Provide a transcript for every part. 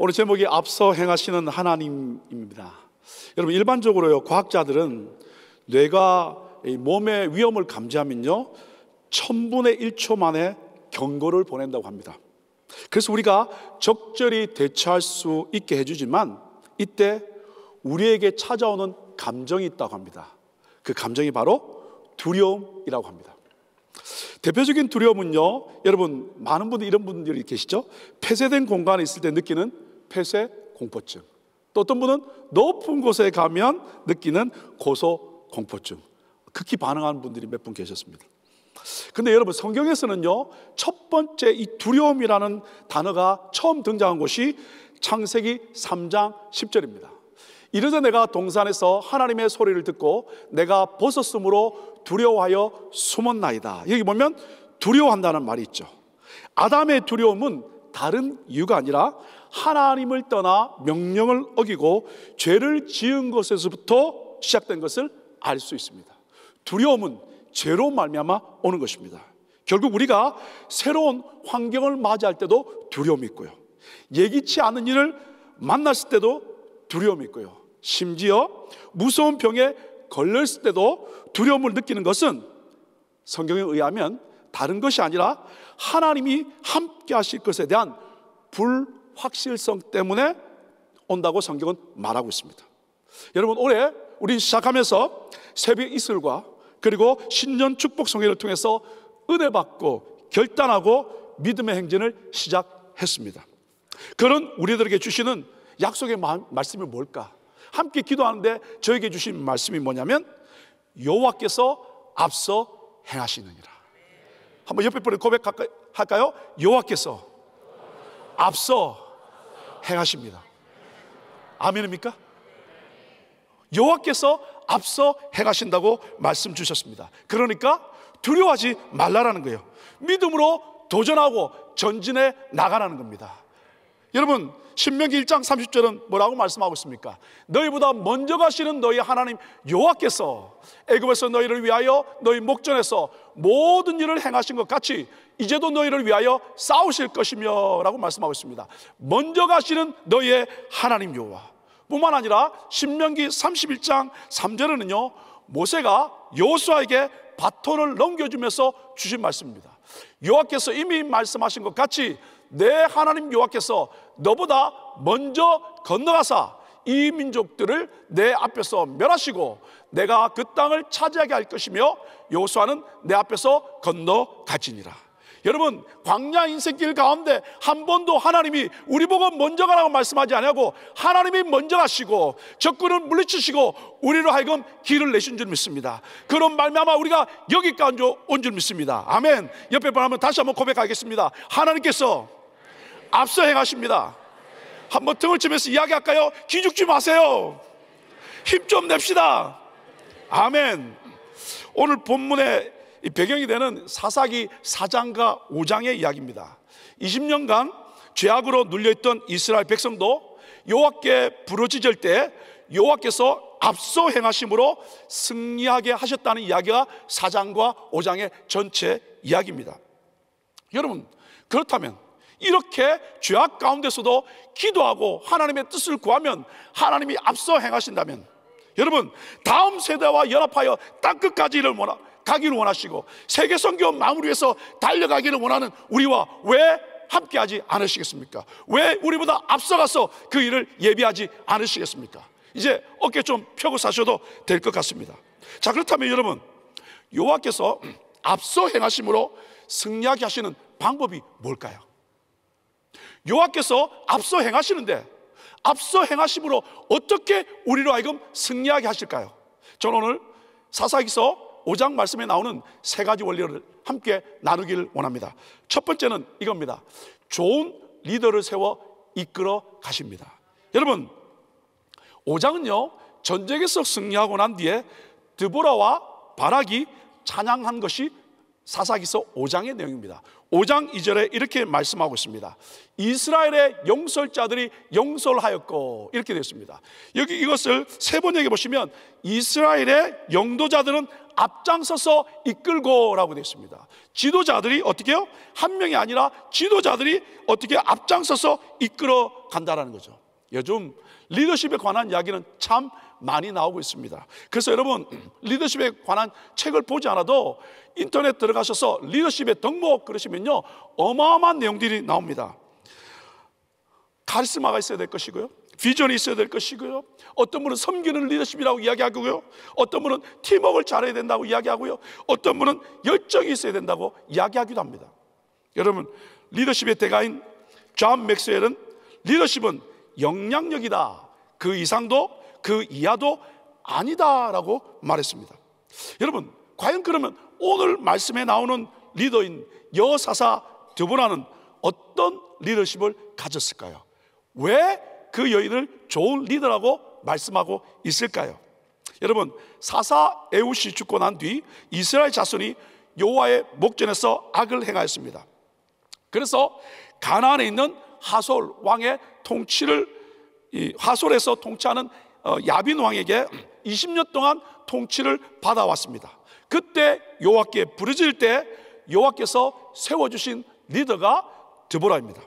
오늘 제목이 앞서 행하시는 하나님입니다. 여러분 일반적으로요 과학자들은 뇌가 몸의 위험을 감지하면요 천분의 1초 만에 경고를 보낸다고 합니다. 그래서 우리가 적절히 대처할 수 있게 해주지만 이때 우리에게 찾아오는 감정이 있다고 합니다. 그 감정이 바로 두려움이라고 합니다. 대표적인 두려움은요, 여러분, 많은 분들 이런 분들이 계시죠? 폐쇄된 공간에 있을 때 느끼는 폐쇄 공포증. 또 어떤 분은 높은 곳에 가면 느끼는 고소 공포증. 극히 반응하는 분들이 몇 분 계셨습니다. 근데 여러분 성경에서는요 첫 번째 이 두려움이라는 단어가 처음 등장한 곳이 창세기 3장 10절입니다. 이르자 내가 동산에서 하나님의 소리를 듣고 내가 벗었으므로 두려워하여 숨었나이다. 여기 보면 두려워한다는 말이 있죠. 아담의 두려움은 다른 이유가 아니라 하나님을 떠나 명령을 어기고 죄를 지은 것에서부터 시작된 것을 알 수 있습니다. 두려움은 죄로 말미암아 오는 것입니다. 결국 우리가 새로운 환경을 맞이할 때도 두려움이 있고요. 예기치 않은 일을 만났을 때도 두려움이 있고요. 심지어 무서운 병에 걸렸을 때도 두려움을 느끼는 것은 성경에 의하면 다른 것이 아니라 하나님이 함께 하실 것에 대한 불 확실성 때문에 온다고 성경은 말하고 있습니다. 여러분 올해 우리 시작하면서 새벽 이슬과 그리고 신년 축복 성회를 통해서 은혜 받고 결단하고 믿음의 행진을 시작했습니다. 그런 우리들에게 주시는 약속의 마, 말씀이 뭘까? 함께 기도하는데 저에게 주신 말씀이 뭐냐면 여호와께서 앞서 행하시느니라. 한번 옆에 분을 고백할까요? 여호와께서 앞서 행하십니다. 아멘입니까? 여호와께서 앞서 행하신다고 말씀 주셨습니다. 그러니까 두려워하지 말라라는 거예요. 믿음으로 도전하고 전진해 나가라는 겁니다. 여러분 신명기 1장 30절은 뭐라고 말씀하고 있습니까? 너희보다 먼저 가시는 너희 하나님 여호와께서 애굽에서 너희를 위하여 너희 목전에서 모든 일을 행하신 것 같이 이제도 너희를 위하여 싸우실 것이며라고 말씀하고 있습니다. 먼저 가시는 너희의 하나님 여호와. 뿐만 아니라 신명기 31장 3절에는요. 모세가 여호수아에게 바톤을 넘겨주면서 주신 말씀입니다. 여호와께서 이미 말씀하신 것 같이 내 하나님 여호와께서 너보다 먼저 건너가사 이 민족들을 내 앞에서 멸하시고 내가 그 땅을 차지하게 할 것이며 요수아는 내 앞에서 건너가지니라. 여러분 광야 인생길 가운데 한 번도 하나님이 우리 보고 먼저 가라고 말씀하지 않냐고 하나님이 먼저 가시고 적군을 물리치시고 우리로 하여금 길을 내신 줄 믿습니다 그런 말미암아 우리가 여기까지 온 줄 믿습니다 아멘 옆에 바라면 다시 한번 고백하겠습니다 하나님께서 앞서 행하십니다. 한번 등을 치면서 이야기할까요? 기죽지 마세요. 힘 좀 냅시다. 아멘. 오늘 본문의 배경이 되는 사사기 4장과 5장의 이야기입니다. 20년간 죄악으로 눌려있던 이스라엘 백성도 여호와께 부르짖을 때 여호와께서 앞서 행하심으로 승리하게 하셨다는 이야기가 4장과 5장의 전체 이야기입니다. 여러분, 그렇다면 이렇게 죄악 가운데서도 기도하고 하나님의 뜻을 구하면 하나님이 앞서 행하신다면 여러분 다음 세대와 연합하여 땅끝까지 를 원하, 가기를 원하시고 세계 선교 마무리 해서 달려가기를 원하는 우리와 왜 함께하지 않으시겠습니까? 왜 우리보다 앞서가서 그 일을 예비하지 않으시겠습니까? 이제 어깨 좀 펴고 사셔도 될 것 같습니다. 자 그렇다면 여러분 여호와께서 앞서 행하심으로 승리하게 하시는 방법이 뭘까요? 여호와께서 앞서 행하시는데 앞서 행하심으로 어떻게 우리로 하여금 승리하게 하실까요? 저는 오늘 사사기서 5장 말씀에 나오는 세 가지 원리를 함께 나누기를 원합니다. 첫 번째는 이겁니다. 좋은 리더를 세워 이끌어 가십니다. 여러분, 5장은요, 전쟁에서 승리하고 난 뒤에 드보라와 바락이 찬양한 것이 사사기서 5장의 내용입니다. 5장 2절에 이렇게 말씀하고 있습니다. 이스라엘의 용설자들이 용설하였고 이렇게 되었습니다. 여기 이것을 세 번 얘기해 보시면 이스라엘의 영도자들은 앞장서서 이끌고라고 되어 있습니다. 지도자들이 어떻게요? 한 명이 아니라 지도자들이 어떻게 앞장서서 이끌어 간다라는 거죠. 요즘 리더십에 관한 이야기는 참 많이 나오고 있습니다. 그래서 여러분 리더십에 관한 책을 보지 않아도 인터넷 들어가셔서 리더십의 덕목 그러시면요 어마어마한 내용들이 나옵니다. 카리스마가 있어야 될 것이고요. 비전이 있어야 될 것이고요. 어떤 분은 섬기는 리더십이라고 이야기하고요. 어떤 분은 팀워크를 잘해야 된다고 이야기하고요. 어떤 분은 열정이 있어야 된다고 이야기하기도 합니다. 여러분, 리더십의 대가인 존 맥스웰은 리더십은 영향력이다. 그 이상도 그 이하도 아니다라고 말했습니다. 여러분, 과연 그러면 오늘 말씀에 나오는 리더인 여사사 드보라는 어떤 리더십을 가졌을까요? 왜 그 여인을 좋은 리더라고 말씀하고 있을까요? 여러분, 사사 에우시 죽고 난 뒤 이스라엘 자손이 여호와의 목전에서 악을 행하였습니다. 그래서 가나안에 있는 하솔 왕의 통치를 이 하솔에서 통치하는 어, 야빈 왕에게 20년 동안 통치를 받아왔습니다. 그때 요와께 부르질 때 요와께서 세워주신 리더가 드보라입니다.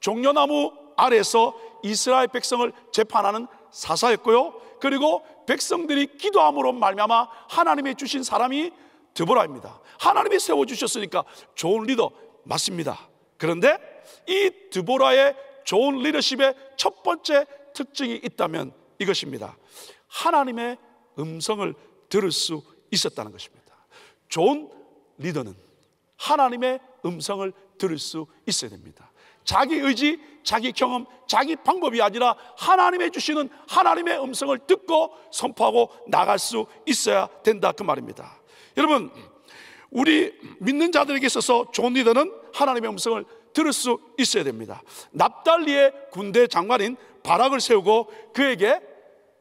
종려나무 아래에서 이스라엘 백성을 재판하는 사사였고요. 그리고 백성들이 기도함으로 말미암아 하나님의 주신 사람이 드보라입니다. 하나님이 세워 주셨으니까 좋은 리더 맞습니다. 그런데 이 드보라의 좋은 리더십의 첫 번째 특징이 있다면 이것입니다. 하나님의 음성을 들을 수 있었다는 것입니다. 좋은 리더는 하나님의 음성을 들을 수 있어야 됩니다. 자기 의지, 자기 경험, 자기 방법이 아니라 하나님의 주시는 하나님의 음성을 듣고 선포하고 나갈 수 있어야 된다 그 말입니다. 여러분, 우리 믿는 자들에게 있어서 좋은 리더는 하나님의 음성을 들을 수 있어야 됩니다. 납달리의 군대 장관인 바락을 세우고 그에게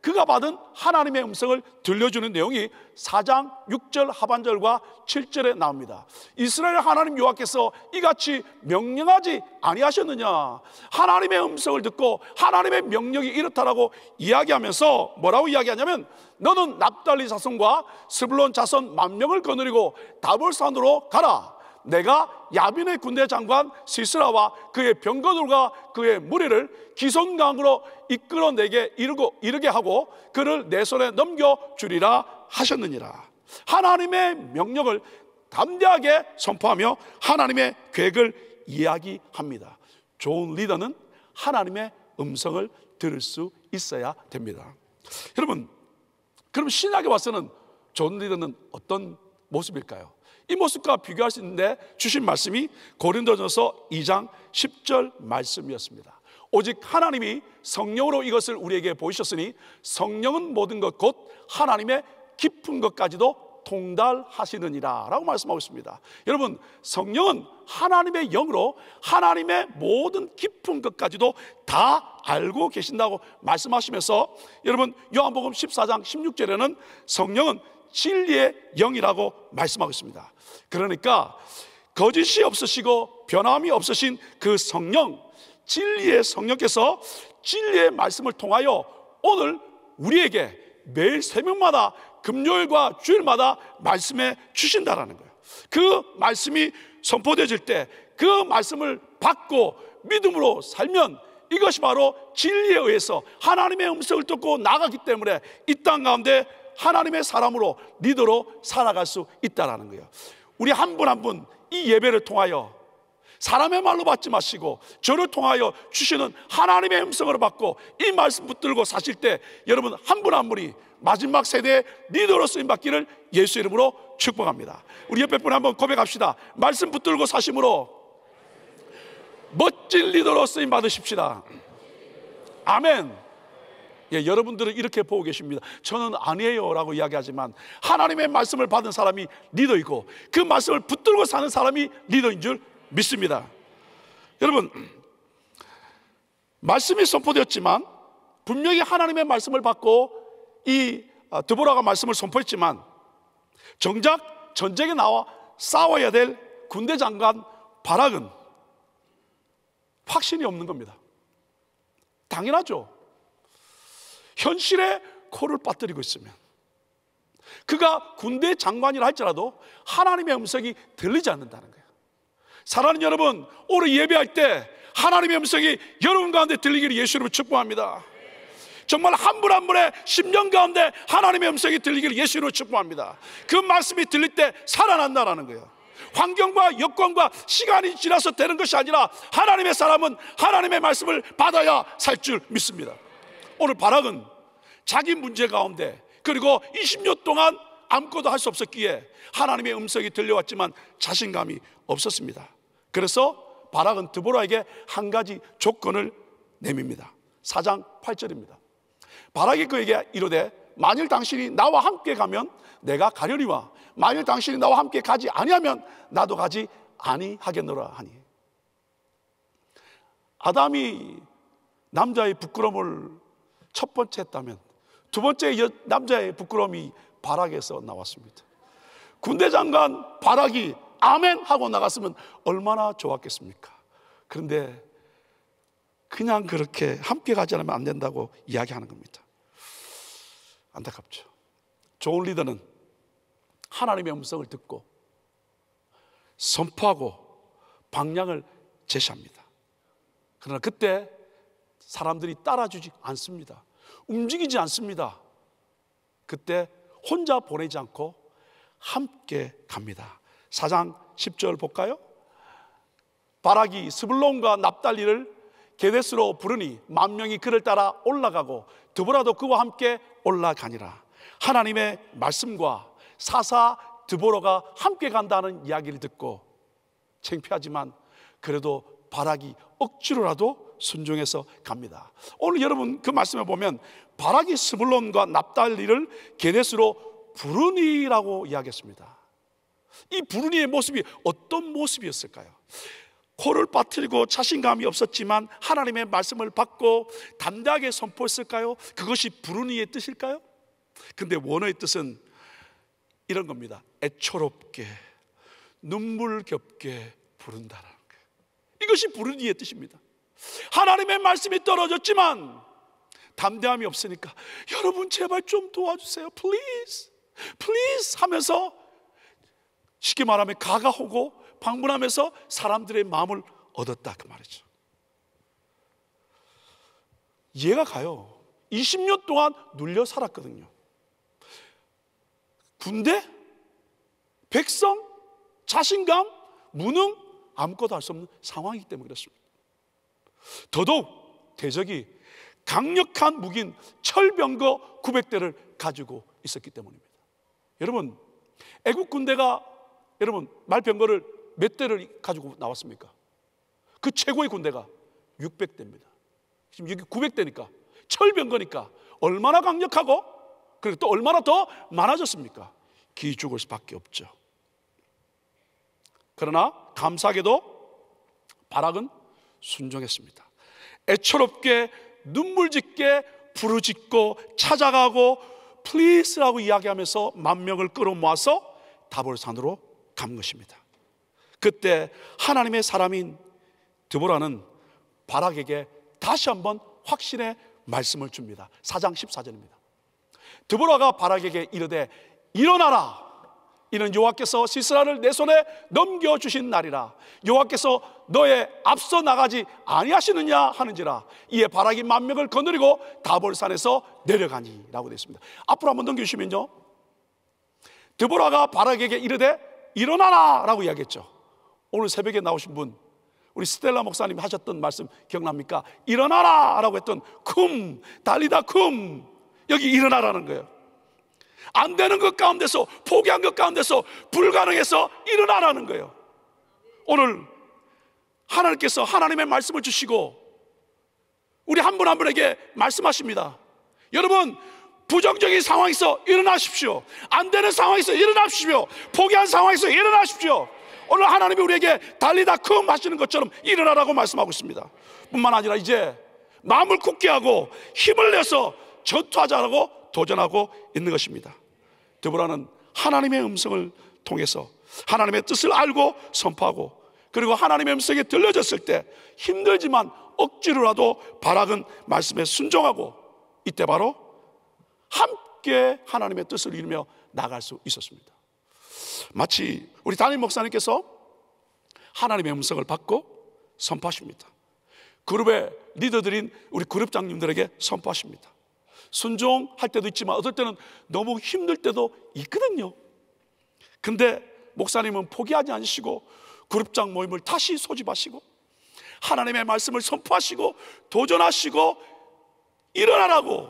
그가 받은 하나님의 음성을 들려주는 내용이 4장 6절 하반절과 7절에 나옵니다. 이스라엘 하나님 여호께서 이같이 명령하지 아니하셨느냐? 하나님의 음성을 듣고 하나님의 명령이 이렇다라고 이야기하면서 뭐라고 이야기하냐면 너는 납달리 자손과 스불론 자손 만 명을 거느리고 다볼산으로 가라. 내가 야빈의 군대 장관 시스라와 그의 병거들과 그의 무리를 기성강으로 이끌어내게 이르고 이르게 하고 그를 내 손에 넘겨 주리라 하셨느니라. 하나님의 명령을 담대하게 선포하며 하나님의 계획을 이야기합니다. 좋은 리더는 하나님의 음성을 들을 수 있어야 됩니다. 여러분, 그럼 신약에 와서는 좋은 리더는 어떤 모습일까요? 이 모습과 비교할 수 있는데 주신 말씀이 고린도전서 2장 10절 말씀이었습니다. 오직 하나님이 성령으로 이것을 우리에게 보이셨으니 성령은 모든 것 곧 하나님의 깊은 것까지도 통달하시느니라 라고 말씀하고 있습니다. 여러분, 성령은 하나님의 영으로 하나님의 모든 깊은 것까지도 다 알고 계신다고 말씀하시면서 여러분, 요한복음 14장 16절에는 성령은 진리의 영이라고 말씀하고 있습니다. 그러니까 거짓이 없으시고 변함이 없으신 그 성령, 진리의 성령께서 진리의 말씀을 통하여 오늘 우리에게 매일 새벽마다 금요일과 주일마다 말씀해 주신다라는 거예요. 그 말씀이 선포되질 때 그 말씀을 받고 믿음으로 살면 이것이 바로 진리에 의해서 하나님의 음성을 듣고 나가기 때문에 이 땅 가운데 하나님의 사람으로 리더로 살아갈 수 있다라는 거예요. 우리 한 분 한 분 이 예배를 통하여 사람의 말로 받지 마시고 저를 통하여 주시는 하나님의 음성으로 받고 이 말씀 붙들고 사실 때 여러분 한 분한 한 분이 마지막 세대의 리더로 쓰임 받기를 예수 이름으로 축복합니다. 우리 옆에 분 한번 고백합시다. 말씀 붙들고 사심으로 멋진 리더로 쓰임 받으십시다. 아멘. 예, 여러분들은 이렇게 보고 계십니다. 저는 아니에요라고 이야기하지만 하나님의 말씀을 받은 사람이 리더이고 그 말씀을 붙들고 사는 사람이 리더인 줄 믿습니다. 여러분 말씀이 선포되었지만 분명히 하나님의 말씀을 받고 이 아, 드보라가 말씀을 선포했지만 정작 전쟁에 나와 싸워야 될 군대 장관 바락은 확신이 없는 겁니다. 당연하죠. 현실에 코를 빠뜨리고 있으면 그가 군대 장관이라 할지라도 하나님의 음성이 들리지 않는다는 거예요. 사랑하는 여러분, 오늘 예배할 때 하나님의 음성이 여러분 가운데 들리기를 예수 이름 축복합니다. 정말 한 분 한 분의 10년 가운데 하나님의 음성이 들리기를 예수 이름 축복합니다. 그 말씀이 들릴 때살아난다는 거예요. 환경과 여건과 시간이 지나서 되는 것이 아니라 하나님의 사람은 하나님의 말씀을 받아야 살 줄 믿습니다. 오늘 바락은 자기 문제 가운데 그리고 20년 동안 아무것도 할 수 없었기에 하나님의 음성이 들려왔지만 자신감이 없었습니다. 그래서 바락은 드보라에게 한 가지 조건을 내밉니다. 4장 8절입니다. 바락이 그에게 이르되 만일 당신이 나와 함께 가면 내가 가려니와 만일 당신이 나와 함께 가지 아니하면 나도 가지 아니하겠노라 하니 아담이 남자의 부끄러움을 첫 번째 했다면 두 번째 남자의 부끄러움이 바락에서 나왔습니다. 군대 장관 바락이 아멘 하고 나갔으면 얼마나 좋았겠습니까? 그런데 그냥 그렇게 함께 가지 않으면 안 된다고 이야기하는 겁니다. 안타깝죠. 좋은 리더는 하나님의 음성을 듣고 선포하고 방향을 제시합니다. 그러나 그때 사람들이 따라주지 않습니다. 움직이지 않습니다. 그때 혼자 보내지 않고 함께 갑니다. 4장 10절 볼까요? 바라기 스불론과 납달리를 게데스로 부르니 만 명이 그를 따라 올라가고 드보라도 그와 함께 올라가니라. 하나님의 말씀과 사사 드보로가 함께 간다는 이야기를 듣고 창피하지만 그래도 바라기 억지로라도 순종해서 갑니다. 오늘 여러분 그 말씀에 보면 바락이 스불론과 납달리를 게네스로 부르니라고 이야기했습니다. 이 부르니의 모습이 어떤 모습이었을까요? 코를 빠뜨리고 자신감이 없었지만 하나님의 말씀을 받고 담대하게 선포했을까요? 그것이 부르니의 뜻일까요? 근데 원어의 뜻은 이런 겁니다. 애초롭게 눈물겹게 부른다라는 거예요. 이것이 부르니의 뜻입니다. 하나님의 말씀이 떨어졌지만 담대함이 없으니까 여러분 제발 좀 도와주세요. please. please 하면서 쉽게 말하면 가가오고 방문하면서 사람들의 마음을 얻었다 그 말이죠. 얘가 가요. 20년 동안 눌려 살았거든요. 군대, 백성, 자신감, 무능 아무것도 할 수 없는 상황이기 때문에 그렇습니다. 더더욱 대적이 강력한 무기인 철병거 900대를 가지고 있었기 때문입니다. 여러분, 애국 군대가 여러분 말병거를 몇 대를 가지고 나왔습니까? 그 최고의 군대가 600대입니다. 지금 여기 900대니까 철병거니까 얼마나 강력하고 그리고 또 얼마나 더 많아졌습니까? 기죽을 수밖에 없죠. 그러나 감사하게도 바락은 순종했습니다. 애처롭게 눈물 짓게 부르짖고 찾아가고 플리스라고 이야기하면서 만 명을 끌어모아서 다볼산으로 간 것입니다. 그때 하나님의 사람인 드보라는 바락에게 다시 한번 확신의 말씀을 줍니다. 4장 14절입니다. 드보라가 바락에게 이르되 일어나라 이는 여호와께서 시스라를 내 손에 넘겨 주신 날이라 여호와께서 너의 앞서 나가지 아니하시느냐 하는지라 이에 바라기 만명을 거느리고 다볼산에서 내려가니라고 되어 습니다 앞으로 한번 넘겨 주시면요. 드보라가 바락에게 이르되 일어나라라고 이야기했죠. 오늘 새벽에 나오신 분 우리 스텔라 목사님이 하셨던 말씀 기억납니까? 일어나라라고 했던 쿰 달리다 쿰 여기 일어나라는 거예요. 안 되는 것 가운데서 포기한 것 가운데서 불가능해서 일어나라는 거예요. 오늘 하나님께서 하나님의 말씀을 주시고 우리 한 분한 한 분에게 말씀하십니다. 여러분 부정적인 상황에서 일어나십시오. 안 되는 상황에서 일어나십시오. 포기한 상황에서 일어나십시오. 오늘 하나님이 우리에게 달리다 쿵 하시는 것처럼 일어나라고 말씀하고 있습니다. 뿐만 아니라 이제 마음을 굳게 하고 힘을 내서 전투하자라고 도전하고 있는 것입니다. 드보라는 하나님의 음성을 통해서 하나님의 뜻을 알고 선포하고 그리고 하나님의 음성이 들려졌을 때 힘들지만 억지로라도 바락은 말씀에 순종하고 이때 바로 함께 하나님의 뜻을 이루며 나갈 수 있었습니다. 마치 우리 담임 목사님께서 하나님의 음성을 받고 선포하십니다. 그룹의 리더들인 우리 그룹장님들에게 선포하십니다. 순종할 때도 있지만 어떨 때는 너무 힘들 때도 있거든요. 근데 목사님은 포기하지 않으시고 그룹장 모임을 다시 소집하시고 하나님의 말씀을 선포하시고 도전하시고 일어나라고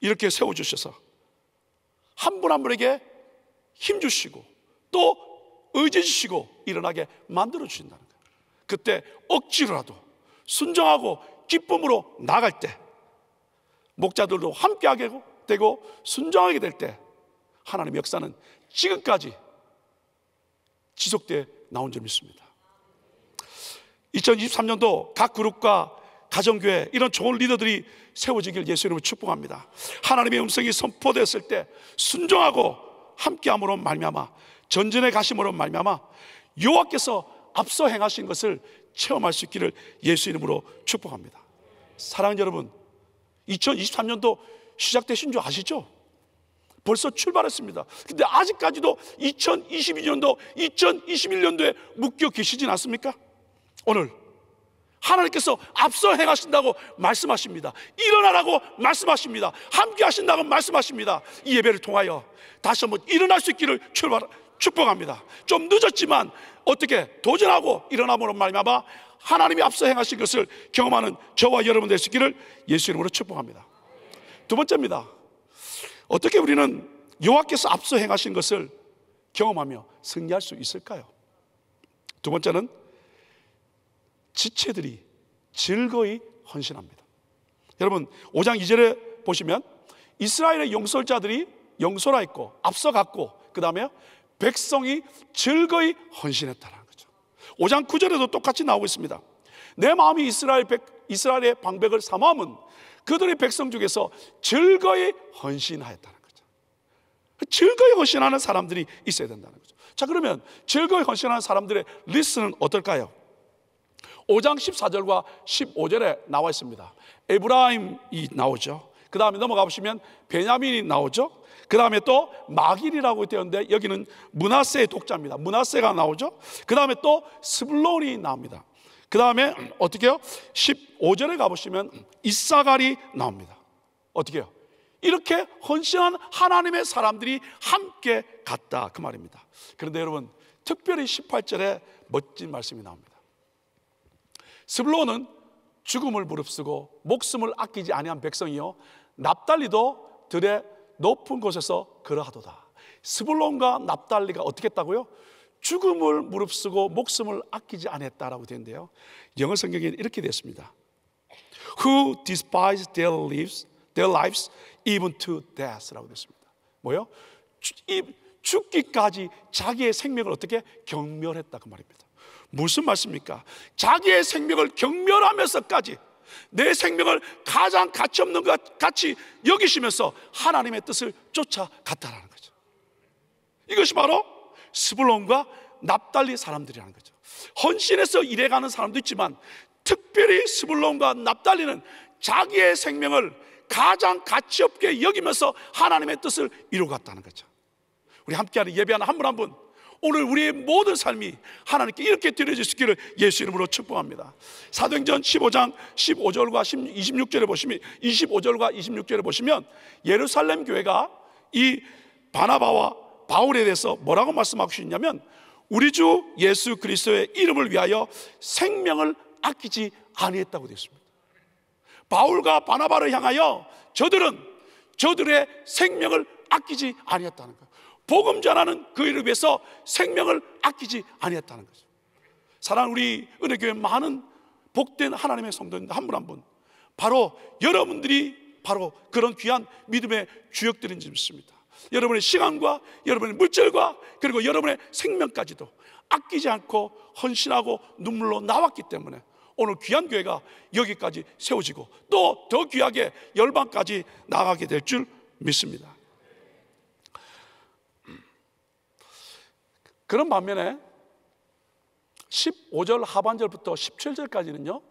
이렇게 세워주셔서 한 분한 한 분에게 힘주시고 또 의지 주시고 일어나게 만들어 주신다는 거예요. 그때 억지로라도 순정하고 기쁨으로 나갈 때 목자들도 함께하게 되고 순종하게 될 때 하나님 의 역사는 지금까지 지속돼 나온 점이 있습니다. 2023년도 각 그룹과 가정교회 이런 좋은 리더들이 세워지길 예수 이름으로 축복합니다. 하나님의 음성이 선포됐을 때 순종하고 함께함으로 말미암아 전전에 가심으로 말미암아 여호와께서 앞서 행하신 것을 체험할 수 있기를 예수 이름으로 축복합니다. 사랑하는 여러분 2023년도 시작되신 줄 아시죠? 벌써 출발했습니다. 근데 아직까지도 2022년도, 2021년도에 묶여 계시진 않습니까? 오늘 하나님께서 앞서 행하신다고 말씀하십니다. 일어나라고 말씀하십니다. 함께 하신다고 말씀하십니다. 이 예배를 통하여 다시 한번 일어날 수 있기를 출발, 축복합니다. 좀 늦었지만 어떻게 도전하고 일어나보는말이암아 하나님이 앞서 행하신 것을 경험하는 저와 여러분 될시기를 예수 이름으로 축복합니다. 두 번째입니다. 어떻게 우리는 여호와께서 앞서 행하신 것을 경험하며 승리할 수 있을까요? 두 번째는 지체들이 즐거이 헌신합니다. 여러분 5장 2절에 보시면 이스라엘의 용솔자들이 용솔하였고 앞서갔고 그 다음에 백성이 즐거이 헌신했다는 거죠. 5장 9절에도 똑같이 나오고 있습니다. 내 마음이 이스라엘 백, 이스라엘의 방백을 삼함은 그들의 백성 중에서 즐거이 헌신하였다는 거죠. 즐거이 헌신하는 사람들이 있어야 된다는 거죠. 자, 그러면 즐거이 헌신하는 사람들의 리스트는 어떨까요? 5장 14절과 15절에 나와 있습니다. 에브라임이 나오죠. 그 다음에 넘어가 보시면 베냐민이 나오죠. 그 다음에 또 마길이라고 되었는데 여기는 문하세의 독자입니다. 문하세가 나오죠. 그 다음에 또 스불론이 나옵니다. 그 다음에 어떻게 해요? 15절에 가보시면 이사갈이 나옵니다. 어떻게 해요? 이렇게 헌신한 하나님의 사람들이 함께 갔다. 그 말입니다. 그런데 여러분, 특별히 18절에 멋진 말씀이 나옵니다. 스불론은 죽음을 무릅쓰고 목숨을 아끼지 아니한 백성이요. 납달리도 들에 높은 곳에서 그러하도다. 스불론과 납달리가 어떻게 했다고요? 죽음을 무릅쓰고 목숨을 아끼지 않았다라고 되는데요. 영어 성경에는 이렇게 되었습니다. Who despised their lives, their lives even to death라고 되었습니다. 뭐요? 죽기까지 자기의 생명을 어떻게 경멸했다 그 말입니다. 무슨 말입니까? 자기의 생명을 경멸하면서까지 내 생명을 가장 가치 없는 것 같이 여기시면서 하나님의 뜻을 쫓아갔다라는 거죠. 이것이 바로 스불론과 납달리 사람들이라는 거죠. 헌신해서 일해가는 사람도 있지만 특별히 스불론과 납달리는 자기의 생명을 가장 가치 없게 여기면서 하나님의 뜻을 이루갔다는 거죠. 우리 함께하는 예배하는 한분한분 오늘 우리의 모든 삶이 하나님께 이렇게 드려수있기를 예수 이름으로 축복합니다. 사도행전 15장 15절과 26절에 보시면 25절과 26절에 보시면 예루살렘 교회가 이 바나바와 바울에 대해서 뭐라고 말씀하고 있냐면 우리 주 예수 그리스도의 이름을 위하여 생명을 아끼지 아니했다고 되어 습니다 바울과 바나바를 향하여 저들은 저들의 생명을 아끼지 아니했다는 거예요. 복음 전하는 그 일을 위해서 생명을 아끼지 아니했다는 거죠. 사랑 우리 은혜교회 많은 복된 하나님의 성도인데 한 분 한 분 바로 여러분들이 바로 그런 귀한 믿음의 주역들인지 믿습니다. 여러분의 시간과 여러분의 물질과 그리고 여러분의 생명까지도 아끼지 않고 헌신하고 눈물로 나왔기 때문에 오늘 귀한 교회가 여기까지 세워지고 또 더 귀하게 열방까지 나가게 될 줄 믿습니다. 그런 반면에 15절 하반절부터 17절까지는요,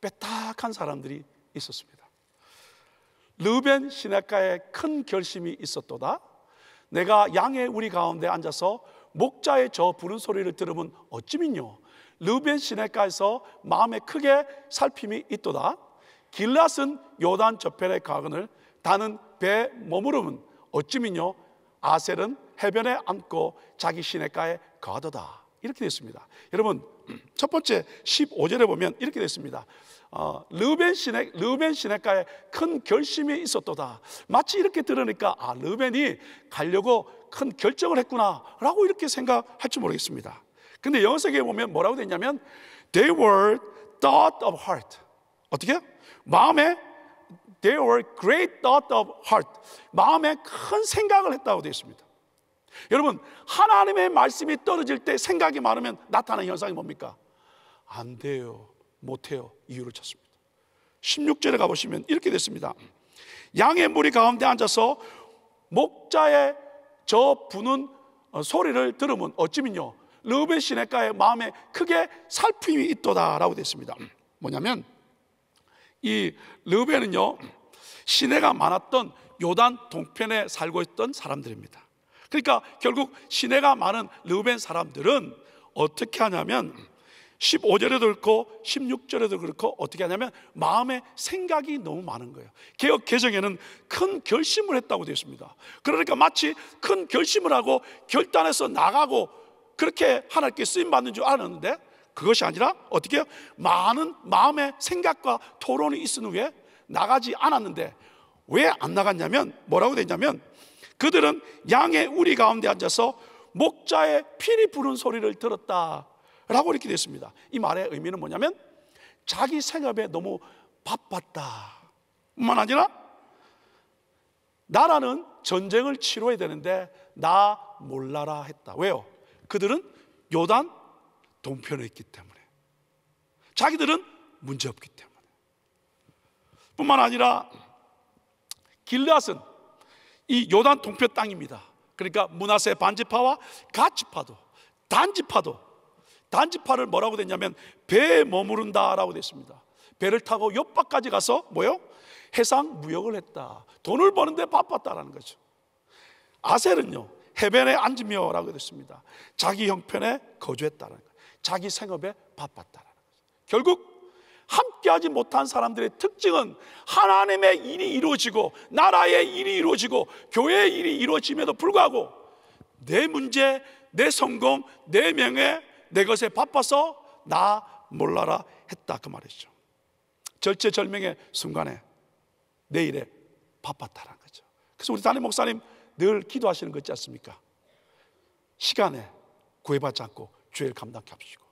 빼딱한 사람들이 있었습니다. 르벤 시내가에 큰 결심이 있었도다. 내가 양의 우리 가운데 앉아서 목자의 저 부른 소리를 들으면 어찌민요. 르벤 시내가에서 마음에 크게 살핌이 있도다. 길랏은 요단 저편의 가근을 다는 배 머무르면 어찌민요. 아셀은 해변에 앉고 자기 시냇가에 거하도다. 이렇게 됐습니다. 여러분, 첫 번째 15절에 보면 이렇게 됐습니다. 어, 르벤 시내, 르벤 시내가에 큰 결심이 있었도다. 마치 이렇게 들으니까, 아, 르벤이 가려고 큰 결정을 했구나. 라고 이렇게 생각할지 모르겠습니다. 근데 영어세계에 보면 뭐라고 되냐면, they were thought of heart. 어떻게? 마음에 t h e r were great thought of heart. 마음에 큰 생각을 했다고 되어 있습니다. 여러분, 하나님의 말씀이 떨어질 때 생각이 많으면 나타나는 현상이 뭡니까? 안 돼요. 못 해요. 이유를 찾습니다. 16절에 가보시면 이렇게 됐습니다. 양의 무리 가운데 앉아서 목자의 저 부는 어, 소리를 들으면 어찌면요. 르벤 시내가의 마음에 크게 살핌이 있도다라고 됐습니다. 뭐냐면 이 르벤은요. 시내가 많았던 요단 동편에 살고 있던 사람들입니다. 그러니까 결국 시내가 많은 르우벤 사람들은 어떻게 하냐면 15절에도 그렇고 16절에도 그렇고 어떻게 하냐면 마음에 생각이 너무 많은 거예요. 개혁 개정에는 큰 결심을 했다고 되어 있습니다. 그러니까 마치 큰 결심을 하고 결단해서 나가고 그렇게 하나님께 쓰임 받는 줄알았는데 그것이 아니라 어떻게 해요? 많은 마음의 생각과 토론이 있은 후에 나가지 않았는데 왜 안 나갔냐면 뭐라고 되냐면 그들은 양의 우리 가운데 앉아서 목자의 피리 부는 소리를 들었다 라고 이렇게 됐습니다 이 말의 의미는 뭐냐면 자기 생업에 너무 바빴다 뿐만 아니라 나라는 전쟁을 치러야 되는데 나 몰라라 했다 왜요? 그들은 요단 동편에 있기 때문에 자기들은 문제없기 때문에 뿐만 아니라 길르앗은 이 요단 동표 땅입니다. 그러니까 문하세 반지파와 가지파도 단지파도 단지파를 뭐라고 됐냐면 배에 머무른다라고 됐습니다. 배를 타고 옆바까지 가서 뭐요? 해상 무역을 했다. 돈을 버는데 바빴다라는 거죠. 아셀은요 해변에 앉으며라고 됐습니다. 자기 형편에 거주했다는 거예요. 자기 생업에 바빴다라는 거죠. 결국 함께하지 못한 사람들의 특징은 하나님의 일이 이루어지고 나라의 일이 이루어지고 교회의 일이 이루어짐에도 불구하고 내 문제, 내 성공, 내 명예, 내 것에 바빠서 나 몰라라 했다 그 말이죠. 절체절명의 순간에 내 일에 바빴다는 거죠. 그래서 우리 담임 목사님 늘 기도하시는 거 있지 않습니까? 시간에 구애받지 않고 죄를 감당케 하시고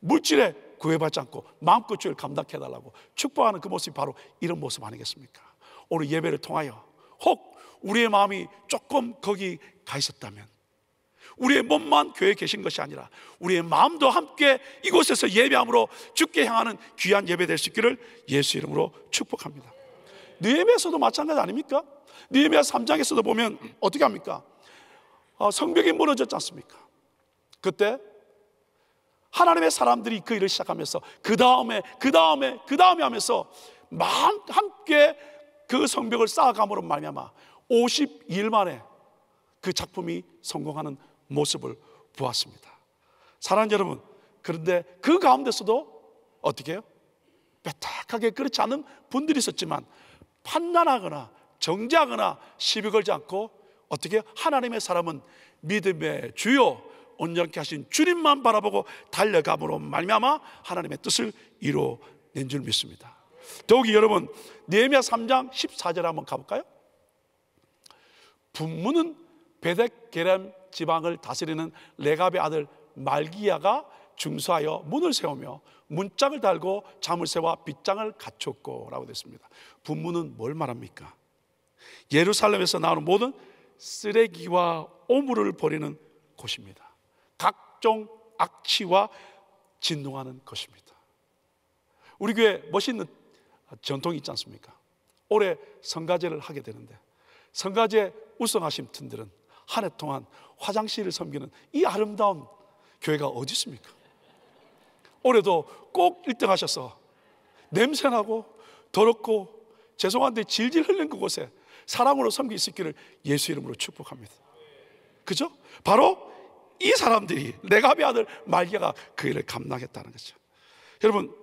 물질에 구해받지 않고 마음껏 주를 감당해달라고 축복하는 그 모습이 바로 이런 모습 아니겠습니까? 오늘 예배를 통하여 혹 우리의 마음이 조금 거기 가 있었다면 우리의 몸만 교회에 계신 것이 아니라 우리의 마음도 함께 이곳에서 예배함으로 죽게 향하는 귀한 예배 될 수 있기를 예수 이름으로 축복합니다. 느헤미야서도 마찬가지 아닙니까? 느헤미야 3장에서도 보면 어떻게 합니까? 어, 성벽이 무너졌지 않습니까? 그때 하나님의 사람들이 그 일을 시작하면서 그 다음에 그 다음에 그 다음에 하면서 함께 그 성벽을 쌓아감으로 말미암아 52일 만에 그 작품이 성공하는 모습을 보았습니다. 사랑하는 여러분, 그런데 그 가운데서도 어떻게 해요? 빼딱하게 그렇지 않은 분들이 있었지만 판단하거나 정지하거나 시비 걸지 않고 어떻게 하나님의 사람은 믿음의 주요 온전케 하신 주님만 바라보고 달려감으로 말미암아 하나님의 뜻을 이루어낸 줄 믿습니다. 더욱이 여러분 느미야 3장 14절 한번 가볼까요? 분문은 베덱 게람 지방을 다스리는 레갑의 아들 말기야가 중수하여 문을 세우며 문짝을 달고 자물쇠와 빗장을 갖췄고라고 됐습니다. 분문은 뭘 말합니까? 예루살렘에서 나오는 모든 쓰레기와 오물을 버리는 곳입니다. 각종 악취와 진동하는 것입니다. 우리 교회 멋있는 전통이 있지 않습니까? 올해 성가제를 하게 되는데 성가제 우승하신 분들은 한 해 동안 화장실을 섬기는 이 아름다운 교회가 어디 있습니까? 올해도 꼭 1등 하셔서 냄새나고 더럽고 죄송한데 질질 흘린 그곳에 사랑으로 섬길 있기를 예수 이름으로 축복합니다. 그죠? 바로 이 사람들이 레갑비 아들 말기가 그 일을 감당했다는 거죠. 여러분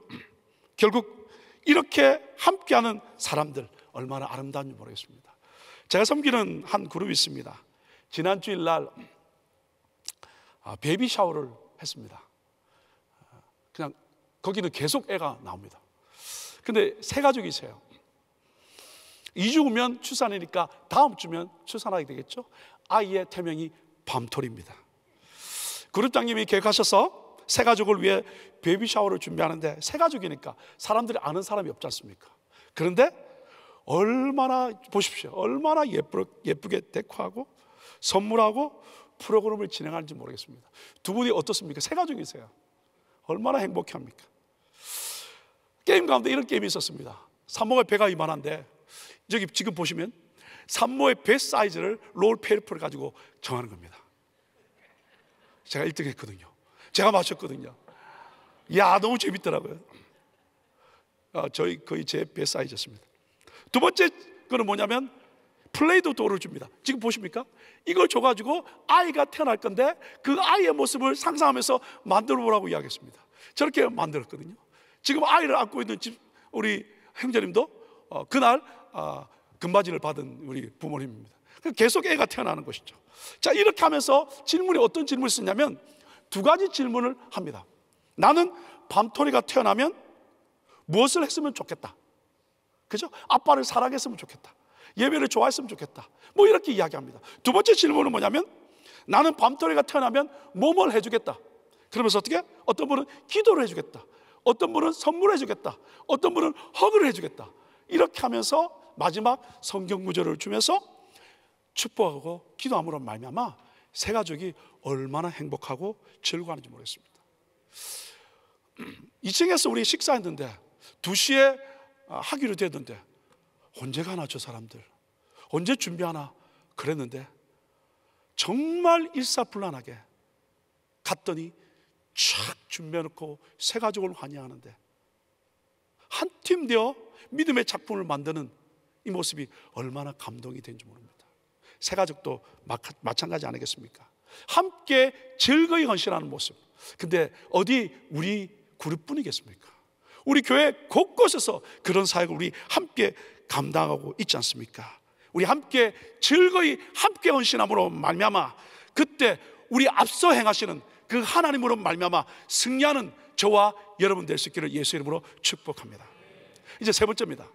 결국 이렇게 함께하는 사람들 얼마나 아름다운지 모르겠습니다. 제가 섬기는 한 그룹이 있습니다. 지난 주일 날 아, 베이비 샤워를 했습니다. 그냥 거기는 계속 애가 나옵니다. 근데 세 가족이세요. 2주 후면 출산이니까 다음 주면 출산하게 되겠죠. 아이의 태명이 밤톨입니다. 그룹장님이 계획하셔서 새 가족을 위해 베이비 샤워를 준비하는데 새 가족이니까 사람들이 아는 사람이 없지 않습니까? 그런데 얼마나 보십시오. 얼마나 예쁘, 예쁘게 데코하고 선물하고 프로그램을 진행하는지 모르겠습니다. 두 분이 어떻습니까? 새 가족이세요. 얼마나 행복해 합니까? 게임 가운데 이런 게임이 있었습니다. 산모의 배가 이만한데 여기 지금 보시면 산모의 배 사이즈를 롤 페이퍼를 가지고 정하는 겁니다. 제가 1등 했거든요. 제가 맞췄거든요. 야, 너무 재밌더라고요. 아, 저희 거의 제 배 사이즈였습니다. 두 번째 거는 뭐냐면 플레이도 도를 줍니다. 지금 보십니까? 이걸 줘가지고 아이가 태어날 건데 그 아이의 모습을 상상하면서 만들어 보라고 이야기했습니다. 저렇게 만들었거든요. 지금 아이를 안고 있는 집, 우리 형제님도 어, 그날 어, 금바지를 받은 우리 부모님입니다. 그 계속 애가 태어나는 것이죠. 자, 이렇게 하면서 질문이 어떤 질문을 쓰냐면 두 가지 질문을 합니다. 나는 밤토리가 태어나면 무엇을 했으면 좋겠다. 그죠? 아빠를 사랑했으면 좋겠다. 예배를 좋아했으면 좋겠다. 뭐 이렇게 이야기합니다. 두 번째 질문은 뭐냐면 나는 밤토리가 태어나면 뭐뭘 해주겠다. 그러면서 어떻게? 어떤 분은 기도를 해주겠다. 어떤 분은 선물해 주겠다. 어떤 분은 허그를 해 주겠다. 이렇게 하면서 마지막 성경 구절을 주면서 축복하고 기도함으로 말미암아 세 가족이 얼마나 행복하고 즐거워하는지 모르겠습니다. 2층에서 우리 식사했는데 2시에 아, 하기로 됐는데 언제 가나 저 사람들 언제 준비하나 그랬는데 정말 일사불란하게 갔더니 촥 준비해놓고 세 가족을 환영하는데 한 팀 되어 믿음의 작품을 만드는 이 모습이 얼마나 감동이 된지 모릅니다. 새가족도 마찬가지 아니겠습니까? 함께 즐거이 헌신하는 모습. 근데 어디 우리 그룹뿐이겠습니까? 우리 교회 곳곳에서 그런 사역을 우리 함께 감당하고 있지 않습니까? 우리 함께 즐거이 함께 헌신함으로 말미암아 그때 우리 앞서 행하시는 그 하나님으로 말미암아 승리하는 저와 여러분 될 수 있기를 예수 이름으로 축복합니다. 이제 세 번째입니다.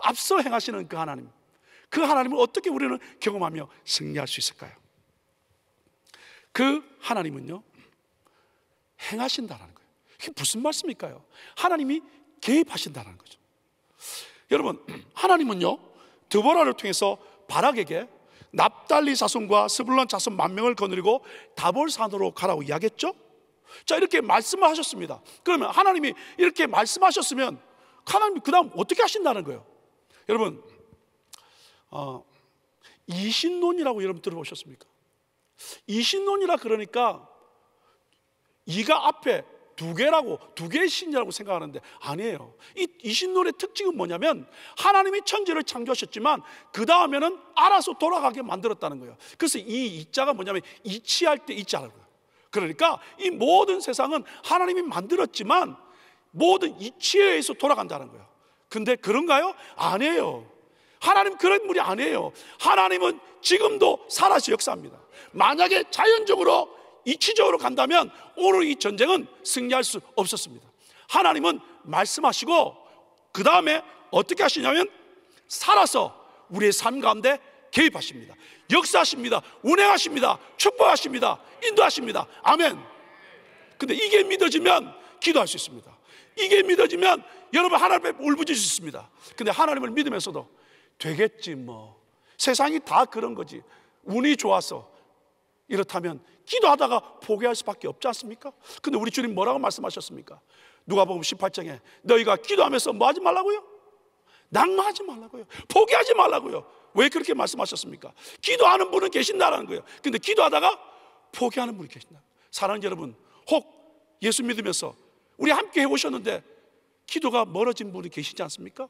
앞서 행하시는 그 하나님. 그 하나님을 어떻게 우리는 경험하며 승리할 수 있을까요? 그 하나님은요, 행하신다라는 거예요. 이게 무슨 말씀일까요? 하나님이 개입하신다라는 거죠. 여러분, 하나님은요, 드보라를 통해서 바락에게 납달리 자손과 스불론 자손 만 명을 거느리고 다볼산으로 가라고 이야기했죠? 자, 이렇게 말씀을 하셨습니다. 그러면 하나님이 이렇게 말씀하셨으면 하나님이 그 다음 어떻게 하신다는 거예요? 여러분, 어, 이신론이라고 여러분 들어보셨습니까? 이신론이라 그러니까 이가 앞에 두 개라고 두 개의 신이라고 생각하는데 아니에요. 이 이신론의 특징은 뭐냐면 하나님이 천지를 창조하셨지만 그 다음에는 알아서 돌아가게 만들었다는 거예요. 그래서 이 이자가 뭐냐면 이치할 때 이자라는 요 그러니까 이 모든 세상은 하나님이 만들었지만 모든 이치에 의해서 돌아간다는 거예요. 근데 그런가요? 아니에요. 하나님 그런 분이 아니에요. 하나님은 지금도 살아서 역사합니다. 만약에 자연적으로 이치적으로 간다면 오늘 이 전쟁은 승리할 수 없었습니다. 하나님은 말씀하시고 그 다음에 어떻게 하시냐면 살아서 우리의 삶 가운데 개입하십니다. 역사하십니다. 운행하십니다. 축복하십니다. 인도하십니다. 아멘. 근데 이게 믿어지면 기도할 수 있습니다. 이게 믿어지면 여러분 하나님 앞에 울부짖을 수 있습니다. 근데 하나님을 믿으면서도 되겠지 뭐. 세상이 다 그런 거지. 운이 좋아서. 이렇다면 기도하다가 포기할 수밖에 없지 않습니까? 근데 우리 주님 뭐라고 말씀하셨습니까? 누가 보면 18장에 너희가 기도하면서 뭐 하지 말라고요? 낙마하지 말라고요. 포기하지 말라고요. 왜 그렇게 말씀하셨습니까? 기도하는 분은 계신다라는 거예요. 근데 기도하다가 포기하는 분이 계신다. 사랑하는 여러분, 혹 예수 믿으면서 우리 함께 해 오셨는데 기도가 멀어진 분이 계시지 않습니까?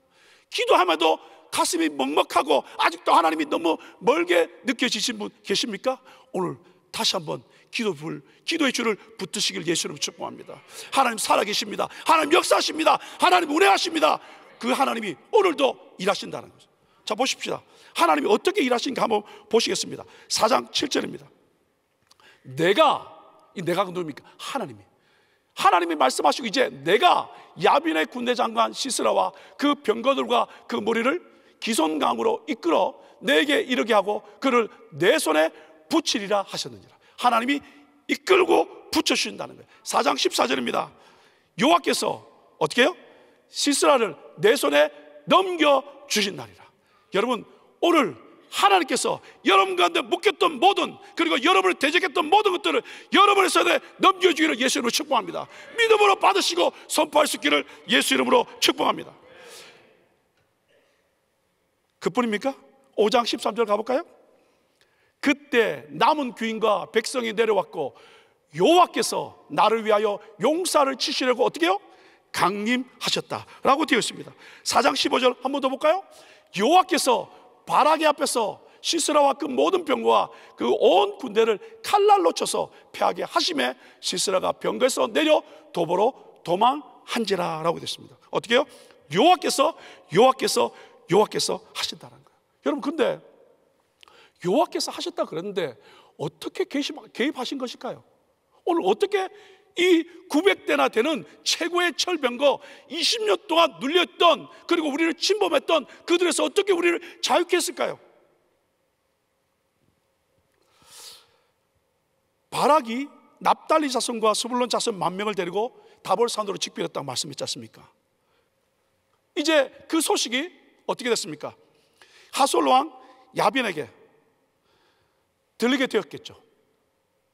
기도하면도 가슴이 먹먹하고 아직도 하나님이 너무 멀게 느껴지신 분 계십니까? 오늘 다시 한번 기도 불, 기도의 줄을 붙드시길 예수님 축복합니다. 하나님 살아계십니다. 하나님 역사하십니다. 하나님 은혜하십니다. 그 하나님이 오늘도 일하신다는 거죠. 자, 보십시다. 하나님이 어떻게 일하신가 한번 보시겠습니다. 4장 7절입니다. 내가, 이 내가 누굽니까? 하나님이. 하나님이 말씀하시고 이제 내가 야빈의 군대 장관 시스라와 그 병거들과 그 무리를 기손강으로 이끌어 내게 이르게 하고 그를 내 손에 붙이리라 하셨느니라. 하나님이 이끌고 붙여 주신다는 거예요. 4장 14절입니다. 요하께서 어떻게 요 시스라를 내 손에 넘겨 주신다니라. 여러분 오늘 하나님께서 여러분 가운데 묶였던 모든 그리고 여러분을 대적했던 모든 것들을 여러분의 손에 넘겨주기를 예수 이름으로 축복합니다. 믿음으로 받으시고 선포할 수 있기를 예수 이름으로 축복합니다. 그뿐입니까? 5장 13절 가볼까요? 그때 남은 귀인과 백성이 내려왔고 여호와께서 나를 위하여 용사를 치시려고 어떻게 해요? 강림하셨다라고 되어 있습니다. 4장 15절 한 번 더 볼까요? 여호와께서 바라기 앞에서 시스라와 그 모든 병과 그 온 군대를 칼날로 쳐서 패하게 하심에 시스라가 병거에서 내려 도보로 도망한지라라고 됐습니다. 어떻게 요 요하께서 요하께서 요하께서 하신다는 거예요. 여러분 근데 요하께서 하셨다 그랬는데 어떻게 개입하신 것일까요? 오늘 어떻게 이 900대나 되는 최고의 철병거 20년 동안 눌렸던 그리고 우리를 침범했던 그들에서 어떻게 우리를 자유케 했을까요? 바락이 납달리 자손과 스불론 자손 만 명을 데리고 다볼 산으로 직비했다고 말씀했지 않습니까? 이제 그 소식이 어떻게 됐습니까? 하솔 왕 야빈에게 들리게 되었겠죠.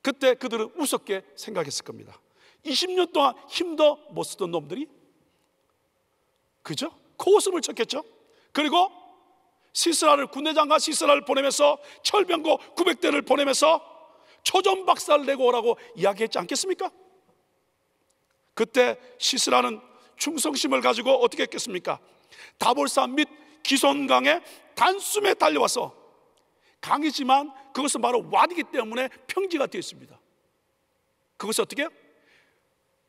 그때 그들은 우습게 생각했을 겁니다. 20년 동안 힘도 못 쓰던 놈들이 그죠? 코웃음을 쳤겠죠? 그리고 시스라를 군대장과 시스라를 보내면서 철병고 900대를 보내면서 초전 박사를 내고 오라고 이야기했지 않겠습니까? 그때 시스라는 충성심을 가지고 어떻게 했겠습니까? 다볼산 및 기손강의 단숨에 달려와서 강이지만 그것은 바로 와디기 때문에 평지가 되어 있습니다. 그것이 어떻게 해요?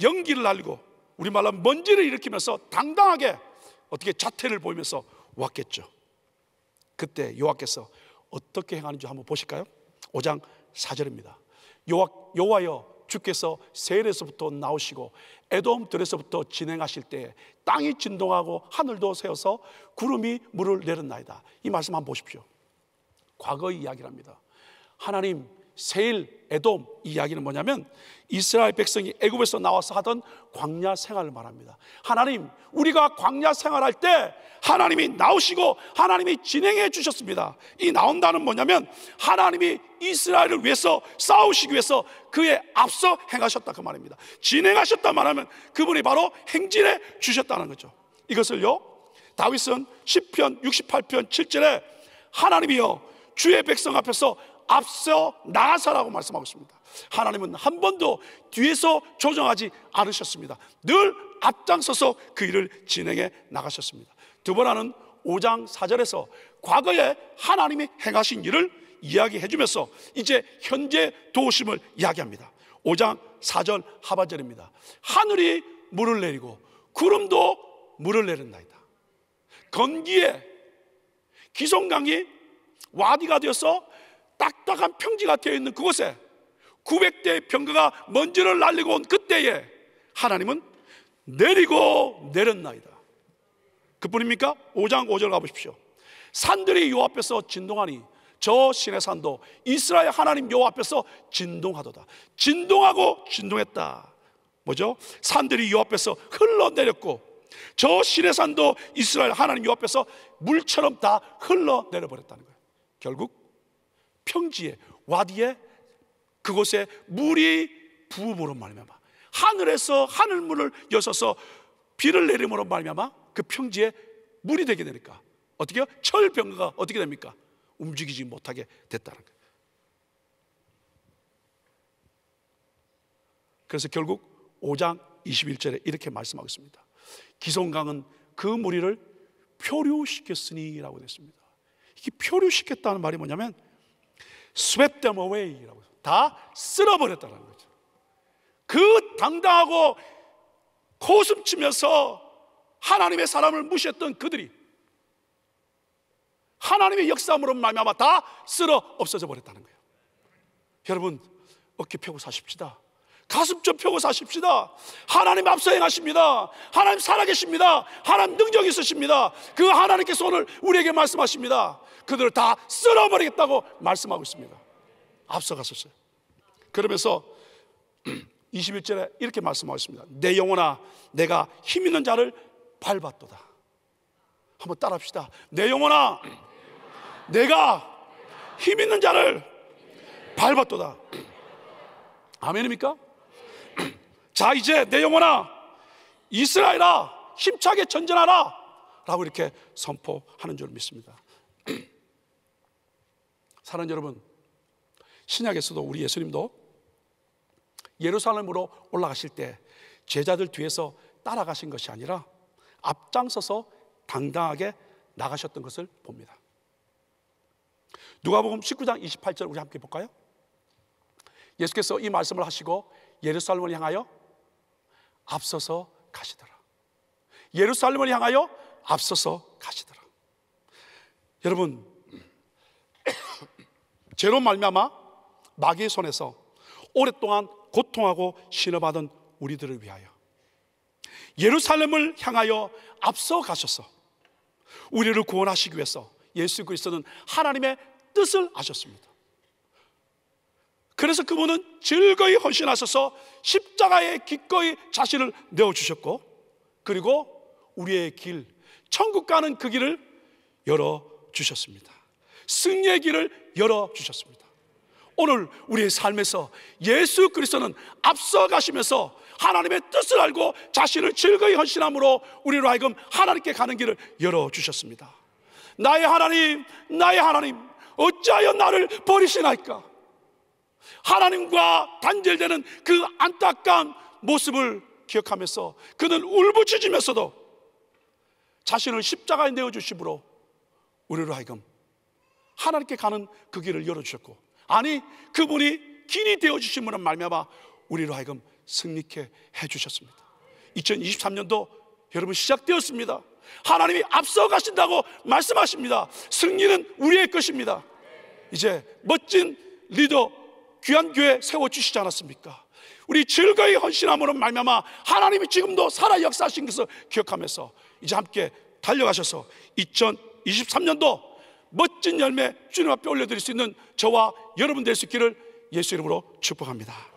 연기를 날리고 우리말로 먼지를 일으키면서 당당하게 어떻게 자태를 보이면서 왔겠죠. 그때 요하께서 어떻게 행하는지 한번 보실까요? 5장 4절입니다. 요하, 요하여 주께서 세일에서부터 나오시고 에돔 들에서부터 진행하실 때 땅이 진동하고 하늘도 세어서 구름이 물을 내렸나이다. 이 말씀 한번 보십시오. 과거의 이야기랍니다. 하나님 세일, 에돔 이야기는 뭐냐면 이스라엘 백성이 애굽에서 나와서 하던 광야 생활을 말합니다. 하나님, 우리가 광야 생활할 때 하나님이 나오시고 하나님이 진행해 주셨습니다. 이 나온다는 뭐냐면 하나님이 이스라엘을 위해서 싸우시기 위해서 그의 앞서 행하셨다 그 말입니다. 진행하셨다 말하면 그분이 바로 행진해 주셨다는 거죠. 이것을요. 다윗은 1편 68편 7절에 하나님이여 주의 백성 앞에서 앞서 나가서라고 말씀하고 있습니다. 하나님은 한 번도 뒤에서 조정하지 않으셨습니다. 늘 앞장서서 그 일을 진행해 나가셨습니다. 드보라는 5장 4절에서 과거에 하나님이 행하신 일을 이야기해 주면서 이제 현재 도우심을 이야기합니다. 5장 4절 하반절입니다. 하늘이 물을 내리고 구름도 물을 내린다이다. 건기에 기성강이 와디가 되어서 딱딱한 평지가 되어 있는 그곳에 900대의 병거가 먼지를 날리고 온 그때에 하나님은 내리고 내렸나이다. 그뿐입니까? 5장 5절 가보십시오. 산들이 요 앞에서 진동하니 저 시내산도 이스라엘 하나님 요 앞에서 진동하도다. 진동하고 진동했다. 뭐죠? 산들이 요 앞에서 흘러내렸고 저 시내산도 이스라엘 하나님 요 앞에서 물처럼 다 흘러내려버렸다는 거예요. 결국 평지에 와디에 그곳에 물이 부음으로 말미암아 하늘에서 하늘물을 여서서 비를 내림으로 말미암아 그 평지에 물이 되게 되니까 어떻게요? 철병가가 어떻게 됩니까? 움직이지 못하게 됐다는 거예요. 그래서 결국 5장 21절에 이렇게 말씀하고 있습니다. 기성강은그 무리를 표류시켰으니라고 됐습니다. 이게 표류시켰다는 말이 뭐냐면 swept them away라고 다 쓸어버렸다는 거죠. 그 당당하고 고숨치면서 하나님의 사람을 무시했던 그들이 하나님의 역사함으로 말미암아 다 쓸어 없어져 버렸다는 거예요. 여러분 어깨 펴고 사십시다. 가슴 좀 펴고 사십시다. 하나님 앞서 행하십니다. 하나님 살아계십니다. 하나님 능력 있으십니다. 그 하나님께서 오늘 우리에게 말씀하십니다. 그들을 다 쓸어버리겠다고 말씀하고 있습니다. 앞서갔었어요. 그러면서 21절에 이렇게 말씀하고 있습니다. 내 영혼아, 내가 힘 있는 자를 밟았도다. 한번 따라 합시다. 내 영혼아, 내가 힘 있는 자를 밟았도다. 아멘입니까? 자, 이제 내 영혼아, 이스라엘아, 힘차게 전전하라. 라고 이렇게 선포하는 줄 믿습니다. 사는 여러분, 신약에서도 우리 예수님도 예루살렘으로 올라가실 때 제자들 뒤에서 따라가신 것이 아니라 앞장서서 당당하게 나가셨던 것을 봅니다. 누가복음 19장 28절 우리 함께 볼까요? 예수께서 이 말씀을 하시고 예루살렘을 향하여 앞서서 가시더라. 예루살렘을 향하여 앞서서 가시더라. 여러분, 죄로 말미암아 마귀의 손에서 오랫동안 고통하고 신음하던 우리들을 위하여 예루살렘을 향하여 앞서 가셔서 우리를 구원하시기 위해서 예수 그리스도는 하나님의 뜻을 아셨습니다. 그래서 그분은 즐거이 헌신하셔서 십자가에 기꺼이 자신을 내어 주셨고 그리고 우리의 길 천국 가는 그 길을 열어 주셨습니다. 승리의 길을 열어주셨습니다. 오늘 우리의 삶에서 예수 그리스도는 앞서가시면서 하나님의 뜻을 알고 자신을 즐거이 헌신함으로 우리로 하여금 하나님께 가는 길을 열어주셨습니다. 나의 하나님, 나의 하나님, 어찌하여 나를 버리시나이까? 하나님과 단절되는 그 안타까운 모습을 기억하면서 그는 울부짖으면서도 자신을 십자가에 내어주심으로 우리로 하여금 하나님께 가는 그 길을 열어주셨고 아니 그분이 길이 되어주신 분은 말미암아 우리로 하여금 승리케 해주셨습니다 2023년도 여러분 시작되었습니다 하나님이 앞서가신다고 말씀하십니다 승리는 우리의 것입니다 이제 멋진 리더 귀한 교회 세워주시지 않았습니까? 우리 즐거이 헌신함으로 말미암아 하나님이 지금도 살아 역사하신 것을 기억하면서 이제 함께 달려가셔서 2023년도 멋진 열매 주님 앞에 올려드릴 수 있는 저와 여러분 될수 있기를 예수 이름으로 축복합니다.